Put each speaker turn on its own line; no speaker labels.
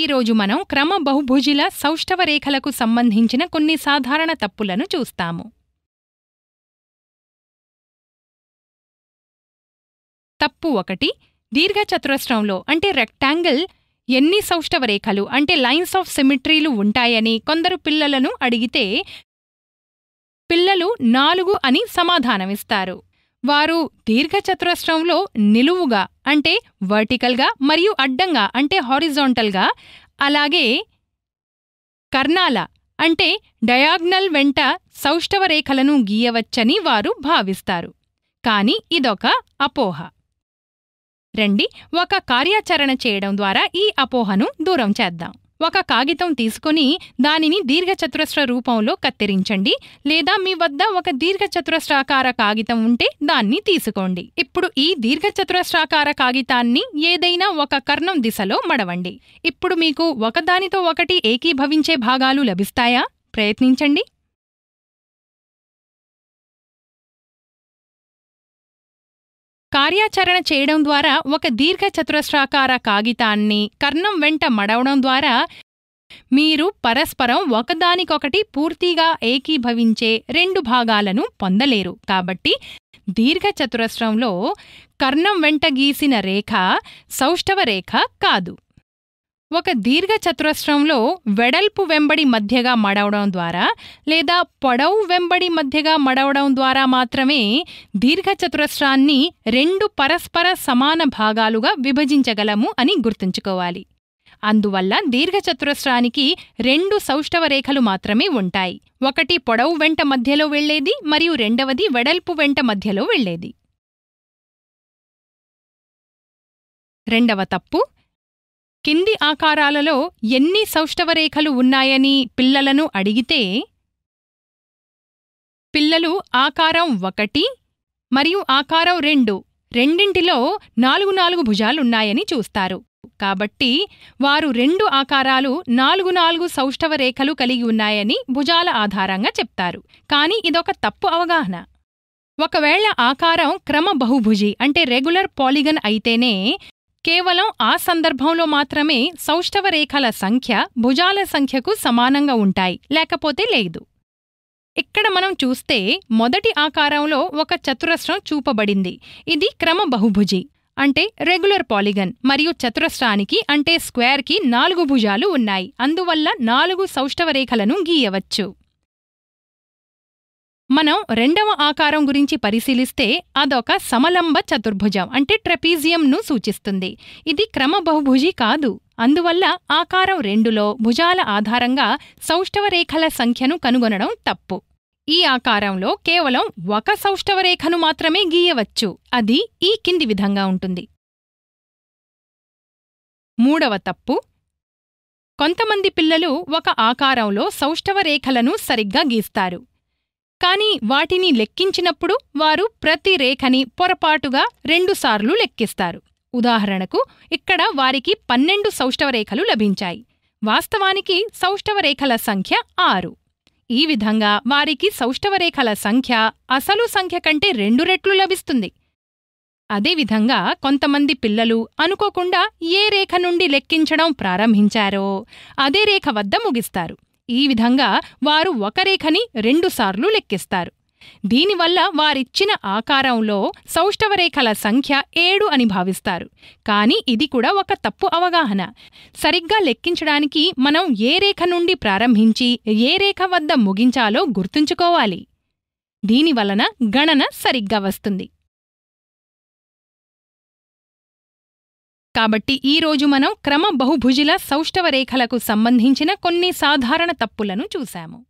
ఈరోజు మనం క్రమ బహుభుజిల సౌష్ఠవ రేఖలకు సంబంధించిన కొన్ని సాధారణ
తప్పులను చూస్తాము
తప్పు ఒకటి దీర్ఘచతురస్రంలో అంటే రెక్టాంగిల్ ఎన్ని సౌష్ఠవ రేఖలు అంటే లైన్స్ ఆఫ్ సిమిట్రీలు ఉంటాయని కొందరు పిల్లలను అడిగితే పిల్లలు నాలుగు అని సమాధానమిస్తారు వారు దీర్ఘచతురస్రంలో నిలువుగా అంటే వర్టికల్గా మరియు అడ్డంగా అంటే హారిజాంటల్గా అలాగే కర్ణాల అంటే డయాగ్నల్ వెంట సౌష్ఠవ రేఖలను గీయవచ్చని వారు భావిస్తారు కాని ఇదొక అపోహ రండి ఒక కార్యాచరణ చేయడం ద్వారా ఈ అపోహను దూరం చేద్దాం ఒక కాగితం తీసుకొని దానిని దీర్ఘచతురస్ర రూపంలో కత్తిరించండి లేదా మీ వద్ద ఒక దీర్ఘచతురస్రాకార కాగితం ఉంటే దాన్ని తీసుకోండి ఇప్పుడు ఈ దీర్ఘచతురస్రాకార కాగితాన్ని ఏదైనా ఒక కర్ణం దిశలో మడవండి ఇప్పుడు మీకు ఒకదానితో ఒకటి ఏకీభవించే భాగాలు లభిస్తాయా ప్రయత్నించండి కార్యాచరణ చేయడం ద్వారా ఒక దీర్ఘచతురస్రాకార కాగితాన్ని కర్ణం వెంట మడవడం ద్వారా మీరు పరస్పరం ఒకదానికొకటి పూర్తిగా ఏకీభవించే రెండు భాగాలను పొందలేరు కాబట్టి దీర్ఘచతురస్రంలో కర్ణం వెంట గీసిన రేఖ సౌష్ఠవ రేఖ కాదు ఒక దీర్ఘచతురస్రంలో వెడల్పు వెంబడి మధ్యగా మడవడం ద్వారా లేదా పొడవు వెంబడి మధ్యగా మడవడం ద్వారా మాత్రమే దీర్ఘచతురస్రాన్ని రెండు పరస్పర సమాన భాగాలుగా విభజించగలము అని గుర్తుంచుకోవాలి అందువల్ల దీర్ఘచతురస్రానికి రెండు సౌష్ఠవ రేఖలు మాత్రమే ఉంటాయి ఒకటి పొడవు వెంట మధ్యలో వెళ్లేది మరియు రెండవది వెడల్పు వెంట మధ్యలో వెళ్లేది
రెండవ తప్పు కింది
ఆకారాలలో ఎన్ని సౌష్టవరేఖలు ఉన్నాయని పిల్లలను అడిగితే పిల్లలు ఆకారం ఒకటి మరియు ఆకారం రెండు రెండింటిలో నాలుగు నాలుగు భుజాలున్నాయని చూస్తారు కాబట్టి వారు రెండు ఆకారాలు నాలుగు నాలుగు సౌష్టవ రేఖలు కలిగి ఉన్నాయని భుజాల ఆధారంగా చెప్తారు కాని ఇదొక తప్పు అవగాహన ఒకవేళ ఆకారం క్రమ బహుభుజి అంటే రెగ్యులర్ పాలిగన్ అయితేనే కేవలం ఆ సందర్భంలో మాత్రమే సౌష్ఠవ రేఖల సంఖ్య భుజాల సంఖ్యకు సమానంగా ఉంటాయి లేకపోతే లేదు ఇక్కడ మనం చూస్తే మొదటి ఆకారంలో ఒక చతురస్రం చూపబడింది ఇది క్రమ బహుభుజి అంటే రెగ్యులర్ పాలిగన్ మరియు చతురస్రానికి అంటే స్క్వేర్కి నాలుగు భుజాలు ఉన్నాయి అందువల్ల నాలుగు సౌష్ఠవ రేఖలను గీయవచ్చు మనం రెండవ ఆకారం గురించి పరిశీలిస్తే అదొక సమలంబ చతుర్భుజం అంటే ట్రెపీజియంను సూచిస్తుంది ఇది క్రమబహుభుజి కాదు అందువల్ల ఆకారం రెండులో భుజాల ఆధారంగా సౌష్ఠవరేఖల సంఖ్యను కనుగొనడం తప్పు ఈ ఆకారంలో కేవలం ఒక సౌష్ఠవరేఖను మాత్రమే గీయవచ్చు అది
ఈ కింది విధంగా ఉంటుంది మూడవ తప్పు
కొంతమంది పిల్లలు ఒక ఆకారంలో సౌష్ఠవరేఖలను సరిగ్గా గీస్తారు కానీ వాటిని లెక్కించినప్పుడు వారు ప్రతి రేఖని పొరపాటుగా రెండుసార్లు లెక్కిస్తారు ఉదాహరణకు ఇక్కడ వారికి పన్నెండు సౌష్టవ రేఖలు లభించాయి వాస్తవానికి సౌష్టవ రేఖల సంఖ్య ఆరు ఈ విధంగా వారికి సౌష్టవ రేఖల సంఖ్య అసలు సంఖ్య కంటే రెండు రెట్లు లభిస్తుంది అదేవిధంగా కొంతమంది పిల్లలు అనుకోకుండా ఏ రేఖ నుండి లెక్కించడం ప్రారంభించారో అదే రేఖ వద్ద ముగిస్తారు ఈ విధంగా వారు ఒక రేఖని రెండుసార్లు లెక్కిస్తారు దీనివల్ల వారిచ్చిన ఆకారంలో సౌష్ఠవరేఖల సంఖ్య ఏడు అని భావిస్తారు కాని ఇది కూడా ఒక తప్పు అవగాహన సరిగ్గా లెక్కించడానికి మనం ఏ రేఖ నుండి ప్రారంభించి ఏ రేఖ వద్ద ముగించాలో గుర్తుంచుకోవాలి దీనివలన గణన సరిగ్గా వస్తుంది
కాబట్టి ఈరోజు మనం క్రమ బహుభుజిల
సౌష్ఠవ రేఖలకు సంబంధించిన కొన్ని సాధారణ తప్పులను చూశాము